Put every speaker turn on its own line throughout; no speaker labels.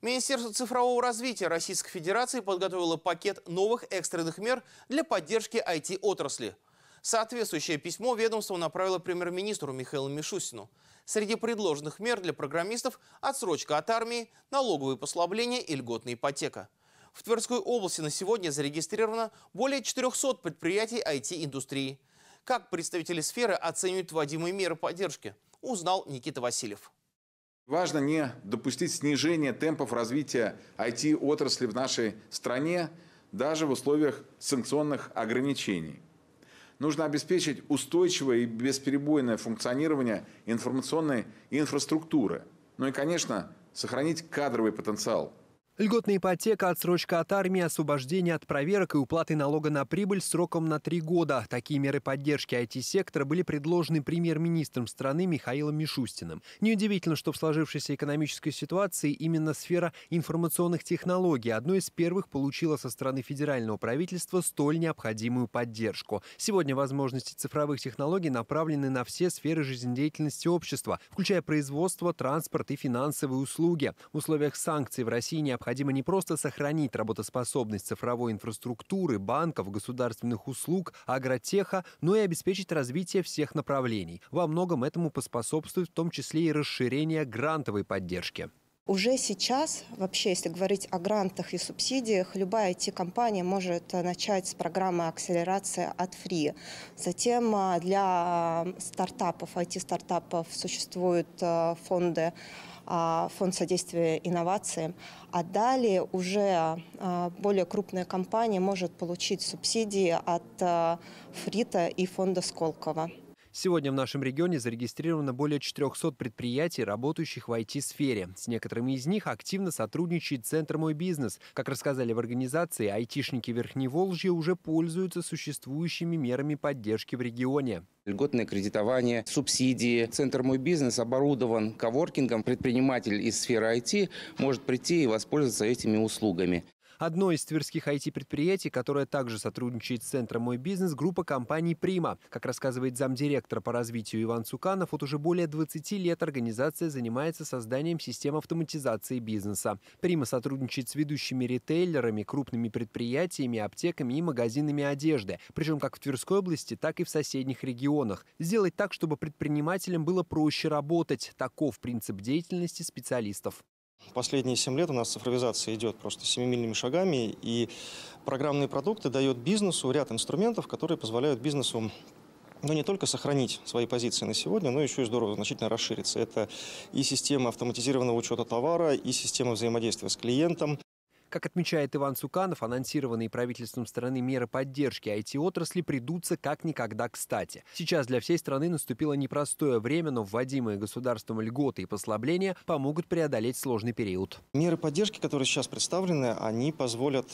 Министерство цифрового развития Российской Федерации подготовило пакет новых экстренных мер для поддержки IT-отрасли. Соответствующее письмо ведомство направило премьер-министру Михаилу Мишустину. Среди предложенных мер для программистов – отсрочка от армии, налоговые послабления и льготная ипотека. В Тверской области на сегодня зарегистрировано более 400 предприятий IT-индустрии. Как представители сферы оценивают вводимые меры поддержки, узнал Никита Васильев. Важно не допустить снижения темпов развития IT-отрасли в нашей стране даже в условиях санкционных ограничений. Нужно обеспечить устойчивое и бесперебойное функционирование информационной инфраструктуры. Ну и, конечно, сохранить кадровый потенциал –
Льготная ипотека, отсрочка от армии, освобождение от проверок и уплаты налога на прибыль сроком на три года. Такие меры поддержки IT-сектора были предложены премьер-министром страны Михаилом Мишустиным. Неудивительно, что в сложившейся экономической ситуации именно сфера информационных технологий одной из первых получила со стороны федерального правительства столь необходимую поддержку. Сегодня возможности цифровых технологий направлены на все сферы жизнедеятельности общества, включая производство, транспорт и финансовые услуги. В условиях санкций в России необходимо необходимо не просто сохранить работоспособность цифровой инфраструктуры, банков, государственных услуг, агротеха, но и обеспечить развитие всех направлений. Во многом этому поспособствует в том числе и расширение грантовой поддержки.
Уже сейчас, вообще, если говорить о грантах и субсидиях, любая IT-компания может э, начать с программы акселерации от Free. Затем э, для э, стартапов, IT-стартапов существуют фонды а, фонд содействия инновациям. А далее уже а, более крупная компания может получить субсидии от а, ФРИТа и фонда Сколково.
Сегодня в нашем регионе зарегистрировано более 400 предприятий, работающих в IT-сфере. С некоторыми из них активно сотрудничает Центр «Мой бизнес». Как рассказали в организации, айтишники Верхневолжья уже пользуются существующими мерами поддержки в регионе
льготное кредитование, субсидии. Центр «Мой бизнес» оборудован коворкингом. Предприниматель из сферы IT может прийти и воспользоваться этими услугами.
Одно из тверских IT-предприятий, которое также сотрудничает с центром «Мой бизнес», группа компаний «Прима». Как рассказывает замдиректора по развитию Иван Суканов, вот уже более 20 лет организация занимается созданием систем автоматизации бизнеса. «Прима» сотрудничает с ведущими ритейлерами, крупными предприятиями, аптеками и магазинами одежды, причем как в Тверской области, так и в соседних регионах. Сделать так, чтобы предпринимателям было проще работать – таков принцип деятельности специалистов.
Последние 7 лет у нас цифровизация идет просто семимильными шагами, и программные продукты дают бизнесу ряд инструментов, которые позволяют бизнесу но ну, не только сохранить свои позиции на сегодня, но еще и здорово значительно расшириться. Это и система автоматизированного учета товара, и система взаимодействия с клиентом. Как отмечает Иван Цуканов, анонсированные правительством страны меры
поддержки IT-отрасли придутся как никогда кстати. Сейчас для всей страны наступило непростое время, но вводимые государством льготы и послабления помогут преодолеть сложный период.
Меры поддержки, которые сейчас представлены, они позволят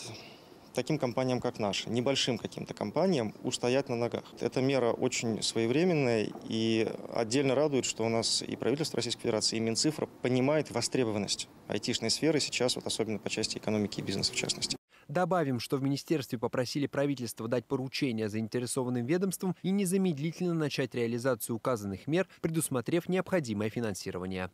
таким компаниям, как наши, небольшим каким-то компаниям, устоять на ногах. Эта мера очень своевременная и отдельно радует, что у нас и правительство Российской Федерации, и Минцифра понимает востребованность айтишной сферы сейчас, вот особенно по части экономики и бизнеса в частности.
Добавим, что в министерстве попросили правительство дать поручение заинтересованным ведомствам и незамедлительно начать реализацию указанных мер, предусмотрев необходимое финансирование.